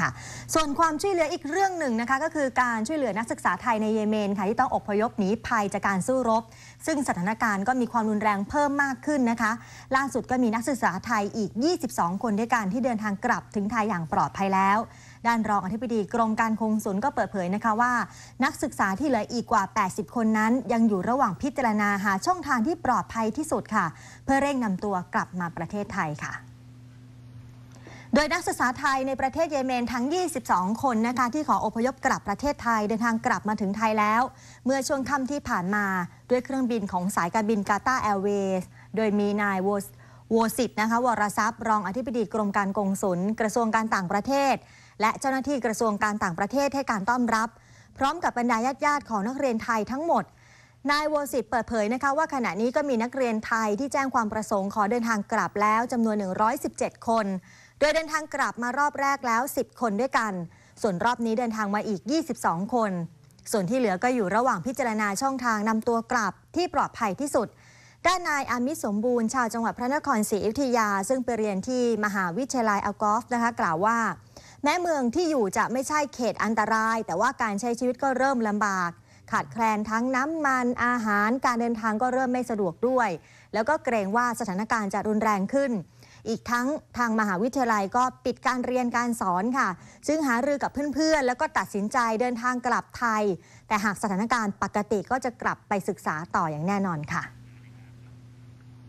ค่ะส่วนความช่วยเหลืออีกเรื่องหนึ่งนะคะ ก็คือการช่วยเหลือนักศึกษาไทยในเยเมนค่ะที่ต้องอพยพหนีภัยจากการสู้รบ ซึ่งสถานการณ์ก็มีความรุนแรงเพิ่มมากขึ้นนะคะ ล่าสุดก็มีนักศึกษาไทยอีก 22 คนด้วยกันที่เดินทางกลับถึงไทยอย่างปลอดภัยแล้ว ด้านรองอธิบดีกรมการคงศูนย์ก็เปิดเผยนะคะว่า นักศึกษาที่เหลืออีกกว่า 80 คนนั้น ยังอยู่ระหว่างพิจารณาหา ช่องทางที่ปลอดภัยที่สุดค่ะ เพื่อเร่งนำตัวกลับมาประเทศไทยค่ะดยนักศึกษาไทยในประเทศเยเมนทั้ง 22 คนนะคะที่ขออพยพกลับประเทศไทยเดินทางกลับมาถึงไทยแล้ว เมื่อช่วงค่ำที่ผ่านมาด้วยเครื่องบินของสายการบินกาตาแอร์เวย์โดยมีนายวอสวสิตนะคะวรทรัพย์ รองอธิบดีกรมการกงสุลกระทรวงการต่างประเทศ และเจ้าหน้าที่กระทรวงการต่างประเทศ ให้การต้อนรับ พร้อมกับบรรดาญาติญาติของนักเรียนไทยทั้งหมดนายวสิติเปิดเผยนะคะว่าขณะนี้ก็มีนักเรียนไทยที่แจ้งความประสงค์ขอเดินทางกลับแล้วจำนวน 117 คนโดยเดินทางกลับมารอบแรกแล้ว 10 คนด้วยกัน ส่วนรอบนี้เดินทางมาอีก 22 คน ส่วนที่เหลือก็อยู่ระหว่างพิจารณาช่องทางนำตัวกลับที่ปลอดภัยที่สุดด้านนายอามิสมบูรณ์ ชาวจังหวัดพระนครศรีอยุธยา ซึ่งไปเรียนที่มหาวิทยาลัยอัลกอฟ นะคะ กล่าวว่า แม้เมืองที่อยู่จะไม่ใช่เขตอันตราย แต่ว่าการใช้ชีวิตก็เริ่มลำบาก ขาดแคลนทั้งน้ำมันอาหาร การเดินทางก็เริ่มไม่สะดวกด้วย แล้วก็เกรงว่าสถานการณ์จะรุนแรงขึ้นอีกทั้งทางมหาวิทยาลัยก็ปิดการเรียนการสอนค่ะ ซึ่งหารือกับเพื่อนๆ แล้วก็ตัดสินใจเดินทางกลับไทย แต่หากสถานการณ์ปกติก็จะกลับไปศึกษาต่ออย่างแน่นอนค่ะ